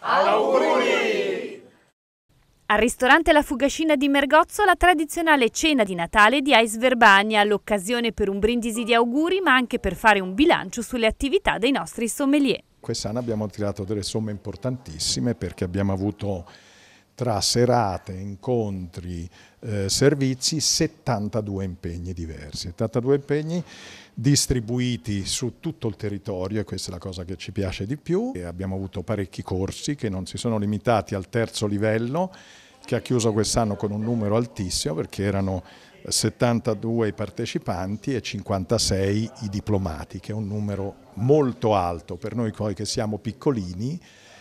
Auguri! Al ristorante La Fugascina di Mergozzo la tradizionale cena di Natale di Ais Verbania, l'occasione per un brindisi di auguri ma anche per fare un bilancio sulle attività dei nostri sommelier. Quest'anno abbiamo tirato delle somme importantissime perché abbiamo avuto tra serate, incontri, eh, servizi, 72 impegni diversi, 72 impegni distribuiti su tutto il territorio e questa è la cosa che ci piace di più. E abbiamo avuto parecchi corsi che non si sono limitati al terzo livello che ha chiuso quest'anno con un numero altissimo perché erano 72 i partecipanti e 56 i diplomati, che è un numero molto alto per noi poi che siamo piccolini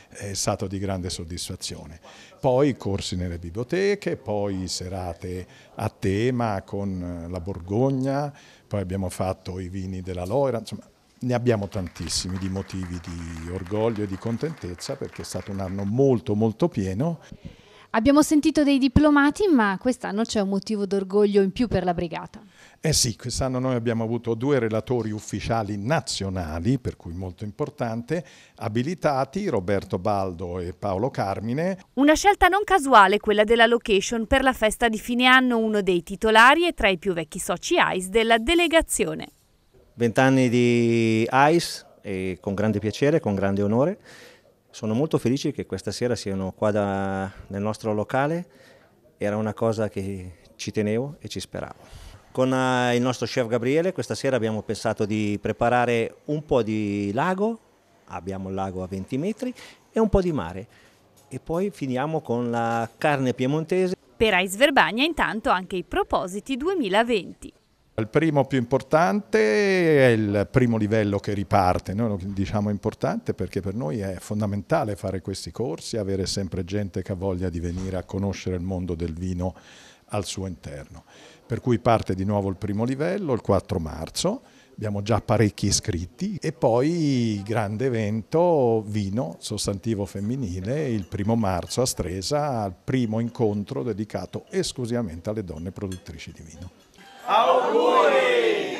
è stato di grande soddisfazione. Poi corsi nelle biblioteche, poi serate a tema con eh, la Borgogna, poi abbiamo fatto i vini della Loira, insomma ne abbiamo tantissimi di motivi di orgoglio e di contentezza perché è stato un anno molto molto pieno. Abbiamo sentito dei diplomati ma quest'anno c'è un motivo d'orgoglio in più per la brigata. Eh sì, quest'anno noi abbiamo avuto due relatori ufficiali nazionali, per cui molto importante, abilitati, Roberto Baldo e Paolo Carmine. Una scelta non casuale quella della location per la festa di fine anno, uno dei titolari e tra i più vecchi soci ICE della delegazione. Vent'anni di ICE e con grande piacere, con grande onore. Sono molto felice che questa sera siano qua da, nel nostro locale, era una cosa che ci tenevo e ci speravo. Con eh, il nostro chef Gabriele questa sera abbiamo pensato di preparare un po' di lago, abbiamo il lago a 20 metri, e un po' di mare. E poi finiamo con la carne piemontese. Per Ais Verbagna intanto anche i propositi 2020. Il primo più importante è il primo livello che riparte, noi lo diciamo importante perché per noi è fondamentale fare questi corsi, avere sempre gente che ha voglia di venire a conoscere il mondo del vino al suo interno. Per cui parte di nuovo il primo livello il 4 marzo, abbiamo già parecchi iscritti e poi grande evento vino, sostantivo femminile, il primo marzo a Stresa, al primo incontro dedicato esclusivamente alle donne produttrici di vino. Auguri!